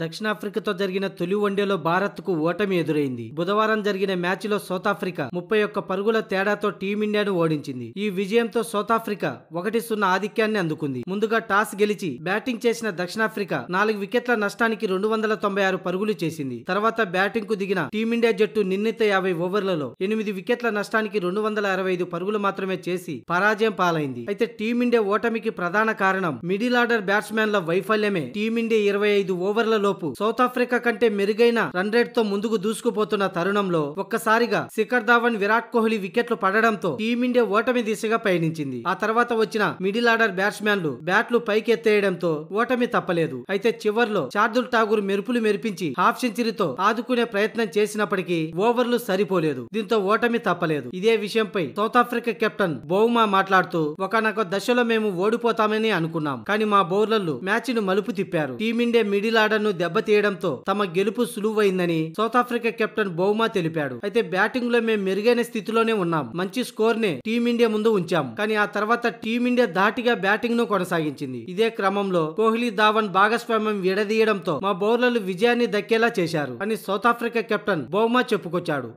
దక్షిణాఫ్రికాతో జరిగిన తొలి వన్డేలో భారత్కు ఓటమి ఎదురైంది బుధవారం జరిగిన మ్యాచ్లో సౌతాఫ్రికా ముప్పై ఒక్క పరుగుల తేడాతో టీమిండియాను ఓడించింది ఈ విజయంతో సౌతాఫ్రికా ఒకటి సున్నా ఆధిక్యాన్ని అందుకుంది ముందుగా టాస్ గెలిచి బ్యాటింగ్ చేసిన దక్షిణాఫ్రికా నాలుగు వికెట్ల నష్టానికి రెండు వందల తొంభై ఆరు పరుగులు చేసింది తర్వాత బ్యాటింగ్ కు దిగిన టీమిండియా జట్టు నిర్ణీత యాభై ఓవర్లలో ఎనిమిది వికెట్ల నష్టానికి రెండు వందల అరవై ఐదు పరుగులు మాత్రమే చేసి పరాజయం పాలైంది అయితే టీమిండియా ఓటమికి ప్రధాన కారణం మిడిల్ ఆర్డర్ బ్యాట్స్మెన్ల వైఫల్యమే టీమిండియా ఇరవై ఐదు ఓవర్ల లోపు సౌత్ ఆఫ్రికా కంటే మెరుగైన రన్ రేట్ తో ముందుకు దూసుకుపోతున్న తరుణంలో ఒక్కసారిగా శిఖర్ ధావన్ విరాట్ కోహ్లీ వికెట్లు పడడంతో టీమిండియా ఓటమి దిశగా పయనించింది ఆ తర్వాత వచ్చిన మిడిల్ ఆర్డర్ బ్యాట్స్మెన్లు బ్యాట్లు పైకెత్తేయడంతో ఓటమి తప్పలేదు అయితే చివర్లో చార్దుల్ ఠాగూర్ మెరుపులు మెరిపించి హాఫ్ సెంచరీతో ఆదుకునే ప్రయత్నం చేసినప్పటికీ ఓవర్లు సరిపోలేదు దీంతో ఓటమి తప్పలేదు ఇదే విషయంపై సౌత్ ఆఫ్రికా కెప్టెన్ బౌమా మాట్లాడుతూ ఒకనొక దశలో మేము ఓడిపోతామని అనుకున్నాం కానీ మా బౌలర్లు మ్యాచ్ ను మలుపు తిప్పారు టీమిండియా మిడిల్ ఆర్డర్ ను దెబ్బతీయడంతో తమ గెలుపు సులువైందని సౌత్ ఆఫ్రికా కెప్టెన్ బౌమా తెలిపాడు అయితే బ్యాటింగ్ లో మేము మెరుగైన స్థితిలోనే ఉన్నాం మంచి స్కోర్ నే టీమిండియా ముందు ఉంచాం కానీ ఆ తర్వాత టీమిండియా దాటిగా బ్యాటింగ్ ను కొనసాగించింది ఇదే క్రమంలో కోహ్లీ ధావన్ భాగస్వామ్యం విడదీయడంతో మా బౌలర్లు విజయాన్ని దక్కేలా చేశారు అని సౌత్ ఆఫ్రికా కెప్టెన్ బౌమా చెప్పుకొచ్చాడు